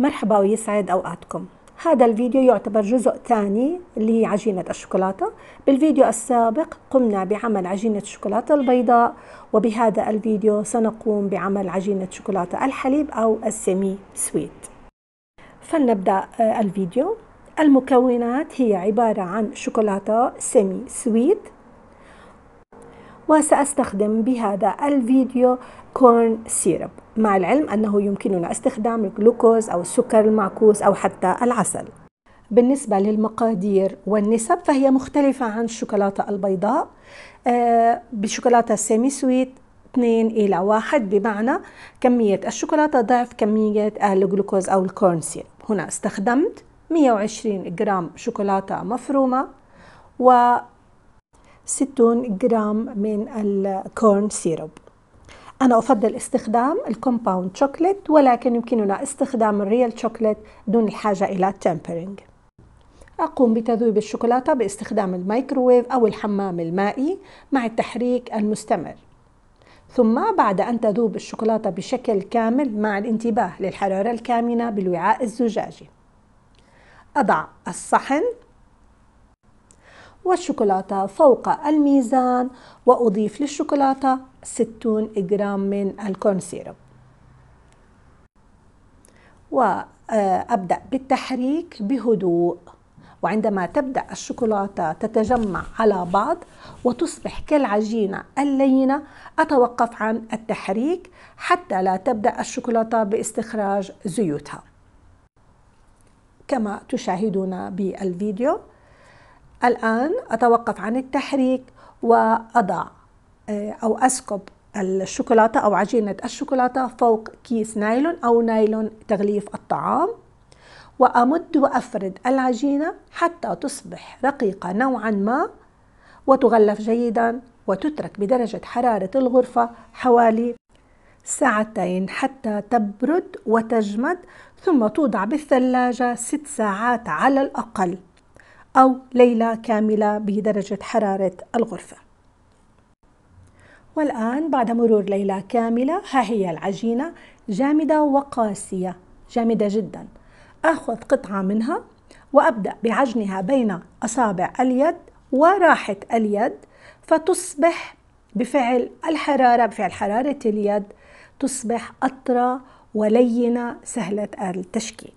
مرحبا ويسعد أوقاتكم هذا الفيديو يعتبر جزء ثاني اللي هي عجينة الشوكولاتة بالفيديو السابق قمنا بعمل عجينة الشوكولاتة البيضاء وبهذا الفيديو سنقوم بعمل عجينة شوكولاتة الحليب أو السيمي سويت فلنبدأ آه، الفيديو المكونات هي عبارة عن شوكولاتة سيمي سويت وسأستخدم بهذا الفيديو كورن سيرب مع العلم أنه يمكننا استخدام الجلوكوز أو السكر المعكوس أو حتى العسل بالنسبة للمقادير والنسب فهي مختلفة عن الشوكولاتة البيضاء آه، بالشوكولاتة السيمي سويت 2 إلى 1 بمعنى كمية الشوكولاتة ضعف كمية الجلوكوز أو الكورن سيرب هنا استخدمت 120 جرام شوكولاتة مفرومة و 60 جرام من الكورن سيرب أنا أفضل استخدام الكومباوند شوكليت ولكن يمكننا استخدام الريال شوكليت دون الحاجة إلى التمبرينج أقوم بتذويب الشوكولاتة باستخدام الميكروويف أو الحمام المائي مع التحريك المستمر ثم بعد أن تذوب الشوكولاتة بشكل كامل مع الانتباه للحرارة الكامنة بالوعاء الزجاجي أضع الصحن والشوكولاتة فوق الميزان وأضيف للشوكولاتة 60 جرام من الكورن سيرب وأبدأ بالتحريك بهدوء وعندما تبدأ الشوكولاتة تتجمع على بعض وتصبح كالعجينة اللينة أتوقف عن التحريك حتى لا تبدأ الشوكولاتة باستخراج زيوتها كما تشاهدون بالفيديو الآن أتوقف عن التحريك وأضع آه، أو أسكب الشوكولاتة أو عجينة الشوكولاتة فوق كيس نايلون أو نايلون تغليف الطعام وأمد وأفرد العجينة حتى تصبح رقيقة نوعا ما وتغلف جيدا وتترك بدرجة حرارة الغرفة حوالي ساعتين حتى تبرد وتجمد ثم توضع بالثلاجة ست ساعات على الأقل أو ليلة كاملة بدرجة حرارة الغرفة والآن بعد مرور ليلة كاملة ها هي العجينة جامدة وقاسية جامدة جدا أخذ قطعة منها وأبدأ بعجنها بين أصابع اليد وراحة اليد فتصبح بفعل الحرارة بفعل حرارة اليد تصبح أطرى ولينة سهلة التشكيل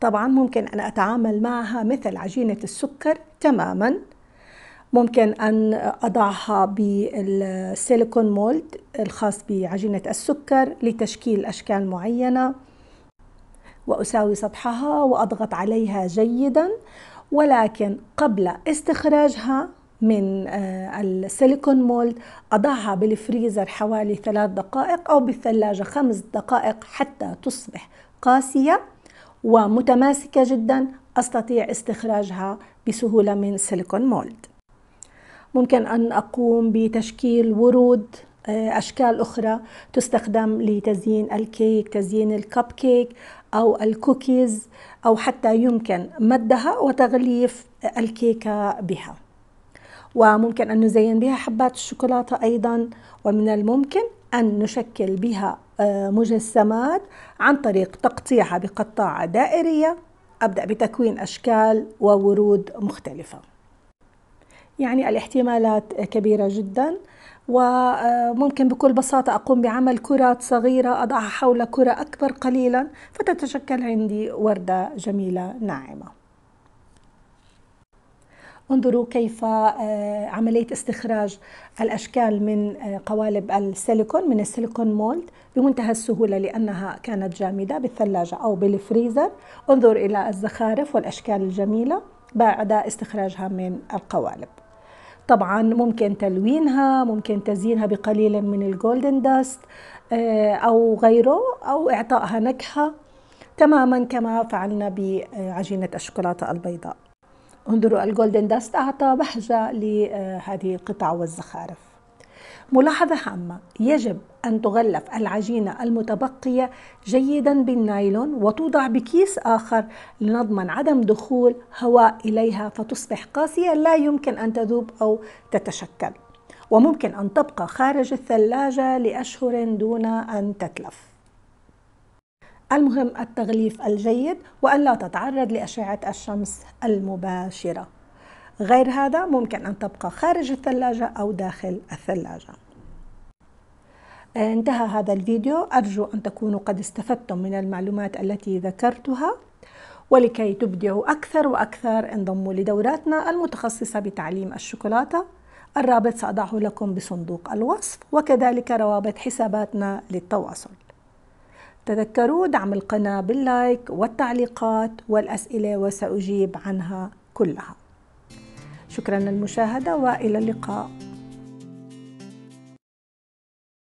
طبعا ممكن أن أتعامل معها مثل عجينة السكر تماما ممكن أن أضعها بالسيليكون مولد الخاص بعجينة السكر لتشكيل أشكال معينة وأساوي سطحها وأضغط عليها جيدا ولكن قبل استخراجها من آه، السيليكون مولد أضعها بالفريزر حوالي ثلاث دقائق أو بالثلاجة خمس دقائق حتى تصبح قاسية ومتماسكة جدا أستطيع استخراجها بسهولة من سيليكون مولد ممكن أن أقوم بتشكيل ورود آه، أشكال أخرى تستخدم لتزيين الكيك تزيين الكب كيك أو الكوكيز أو حتى يمكن مدها وتغليف الكيكة بها وممكن أن نزين بها حبات الشوكولاتة أيضا ومن الممكن أن نشكل بها آه، مجسمات عن طريق تقطيعها بقطاعة دائرية أبدأ بتكوين أشكال وورود مختلفة يعني الاحتمالات كبيرة جدا وممكن بكل بساطة أقوم بعمل كرات صغيرة أضعها حول كرة أكبر قليلا فتتشكل عندي وردة جميلة ناعمة انظروا كيف آه، عملية استخراج الأشكال من آه، قوالب السيليكون من السيليكون مولد بمنتهى السهولة لأنها كانت جامدة بالثلاجة أو بالفريزر انظر إلى الزخارف والأشكال الجميلة بعد استخراجها من القوالب طبعا ممكن تلوينها ممكن تزيينها بقليل من الجولدن داست آه، أو غيره أو إعطائها نكهة تماما كما فعلنا بعجينة الشوكولاتة البيضاء انظروا الجولدن داست أعطى بهجة لهذه القطع والزخارف ملاحظة هامة يجب أن تغلف العجينة المتبقية جيدا بالنايلون وتوضع بكيس آخر لنضمن عدم دخول هواء إليها فتصبح قاسية لا يمكن أن تذوب أو تتشكل وممكن أن تبقى خارج الثلاجة لأشهر دون أن تتلف المهم التغليف الجيد وأن لا تتعرض لأشعة الشمس المباشرة غير هذا ممكن أن تبقى خارج الثلاجة أو داخل الثلاجة آه، انتهى هذا الفيديو أرجو أن تكونوا قد استفدتم من المعلومات التي ذكرتها ولكي تبدعوا أكثر وأكثر انضموا لدوراتنا المتخصصة بتعليم الشوكولاتة الرابط سأضعه لكم بصندوق الوصف وكذلك روابط حساباتنا للتواصل تذكروا دعم القناة باللايك والتعليقات والأسئلة وسأجيب عنها كلها شكرا للمشاهدة وإلى اللقاء